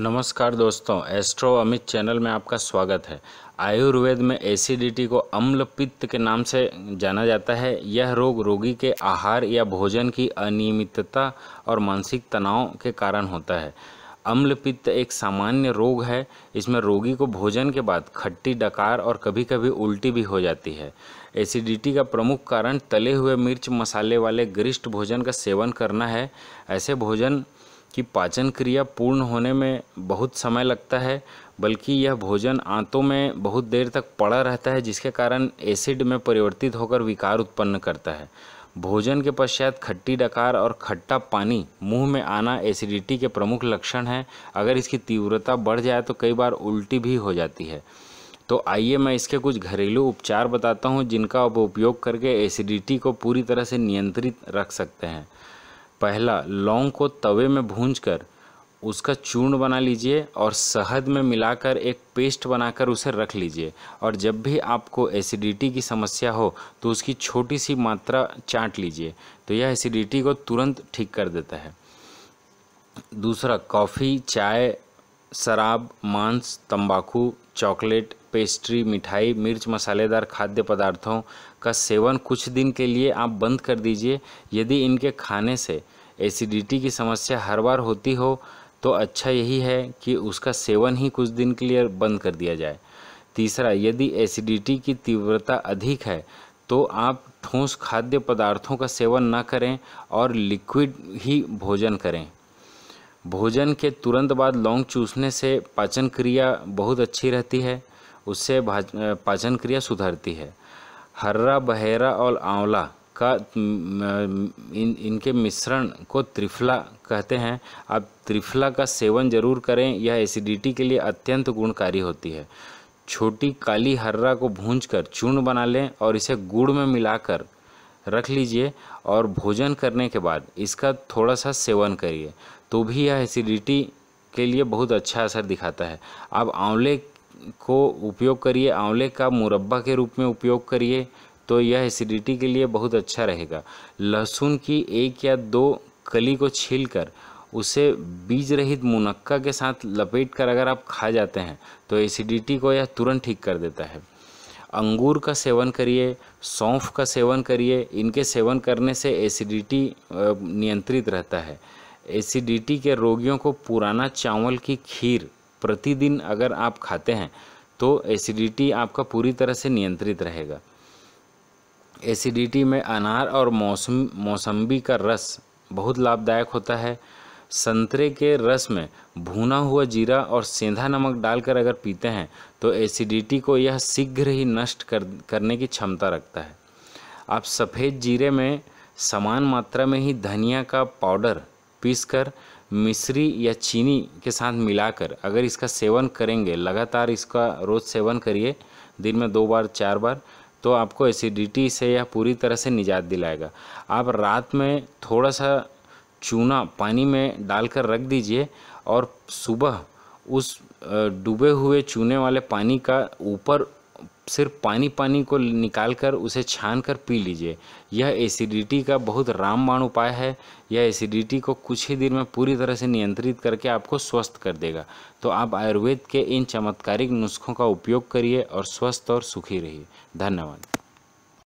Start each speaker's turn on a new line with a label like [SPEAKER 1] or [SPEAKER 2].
[SPEAKER 1] नमस्कार दोस्तों astro Amit channel में आपका स्वागत है आयुर्वेद में एसिडिटी को अम्ल पित्त के नाम से जाना जाता है यह रोग रोगी के आहार या भोजन की अनियमितता और मानसिक तनाव के कारण होता है अम्ल पित्त एक सामान्य रोग है इसमें रोगी को भोजन के बाद खट्टी डकार और कभी कभी उल्टी भी हो जाती है एसिडिटी का प्रमुख कारण तले हुए मिर्च मसाले वाले गरिष्ठ भोजन का सेवन करना है ऐसे भोजन कि पाचन क्रिया पूर्ण होने में बहुत समय लगता है बल्कि यह भोजन आंतों में बहुत देर तक पड़ा रहता है जिसके कारण एसिड में परिवर्तित होकर विकार उत्पन्न करता है भोजन के पश्चात खट्टी डकार और खट्टा पानी मुंह में आना एसिडिटी के प्रमुख लक्षण हैं अगर इसकी तीव्रता बढ़ जाए तो कई बार उल्टी भी हो जाती है तो आइए मैं इसके कुछ घरेलू उपचार बताता हूँ जिनका उपयोग करके एसिडिटी को पूरी तरह से नियंत्रित रख सकते हैं पहला लौंग को तवे में कर उसका चूर्ण बना लीजिए और शहद में मिलाकर एक पेस्ट बनाकर उसे रख लीजिए और जब भी आपको एसिडिटी की समस्या हो तो उसकी छोटी सी मात्रा चाट लीजिए तो यह एसिडिटी को तुरंत ठीक कर देता है दूसरा कॉफ़ी चाय शराब मांस तंबाकू चॉकलेट पेस्ट्री मिठाई मिर्च मसालेदार खाद्य पदार्थों का सेवन कुछ दिन के लिए आप बंद कर दीजिए यदि इनके खाने से एसिडिटी की समस्या हर बार होती हो तो अच्छा यही है कि उसका सेवन ही कुछ दिन के लिए बंद कर दिया जाए तीसरा यदि एसिडिटी की तीव्रता अधिक है तो आप ठोस खाद्य पदार्थों का सेवन ना करें और लिक्विड ही भोजन करें भोजन के तुरंत बाद लौंग चूसने से पाचन क्रिया बहुत अच्छी रहती है उससे पाचन क्रिया सुधरती है हर्रा बहेरा और आंवला का इन इनके मिश्रण को त्रिफला कहते हैं आप त्रिफला का सेवन जरूर करें यह एसिडिटी के लिए अत्यंत गुणकारी होती है छोटी काली हर्रा को कर चूर्ण बना लें और इसे गुड़ में मिलाकर रख लीजिए और भोजन करने के बाद इसका थोड़ा सा सेवन करिए तो भी यह एसिडिटी के लिए बहुत अच्छा असर दिखाता है अब आंवले को उपयोग करिए आंवले का मुरब्बा के रूप में उपयोग करिए तो यह एसिडिटी के लिए बहुत अच्छा रहेगा लहसुन की एक या दो कली को छीलकर उसे बीज रहित मुनक्का के साथ लपेट कर अगर आप खा जाते हैं तो एसिडिटी को यह तुरंत ठीक कर देता है अंगूर का सेवन करिए सौंफ का सेवन करिए इनके सेवन करने से एसिडिटी नियंत्रित रहता है एसिडिटी के रोगियों को पुराना चावल की खीर प्रतिदिन अगर आप खाते हैं तो एसिडिटी आपका पूरी तरह से नियंत्रित रहेगा एसिडिटी में अनार और मौसम मौसम्बी का रस बहुत लाभदायक होता है संतरे के रस में भुना हुआ जीरा और सेंधा नमक डालकर अगर पीते हैं तो एसिडिटी को यह शीघ्र ही नष्ट कर करने की क्षमता रखता है आप सफ़ेद जीरे में समान मात्रा में ही धनिया का पाउडर पीसकर मिश्री या चीनी के साथ मिलाकर अगर इसका सेवन करेंगे लगातार इसका रोज़ सेवन करिए दिन में दो बार चार बार तो आपको एसिडिटी से या पूरी तरह से निजात दिलाएगा आप रात में थोड़ा सा चूना पानी में डालकर रख दीजिए और सुबह उस डूबे हुए चूने वाले पानी का ऊपर सिर्फ पानी पानी को निकाल कर उसे छान कर पी लीजिए यह एसिडिटी का बहुत रामबाण उपाय है यह एसिडिटी को कुछ ही देर में पूरी तरह से नियंत्रित करके आपको स्वस्थ कर देगा तो आप आयुर्वेद के इन चमत्कारिक नुस्खों का उपयोग करिए और स्वस्थ और सुखी रहिए धन्यवाद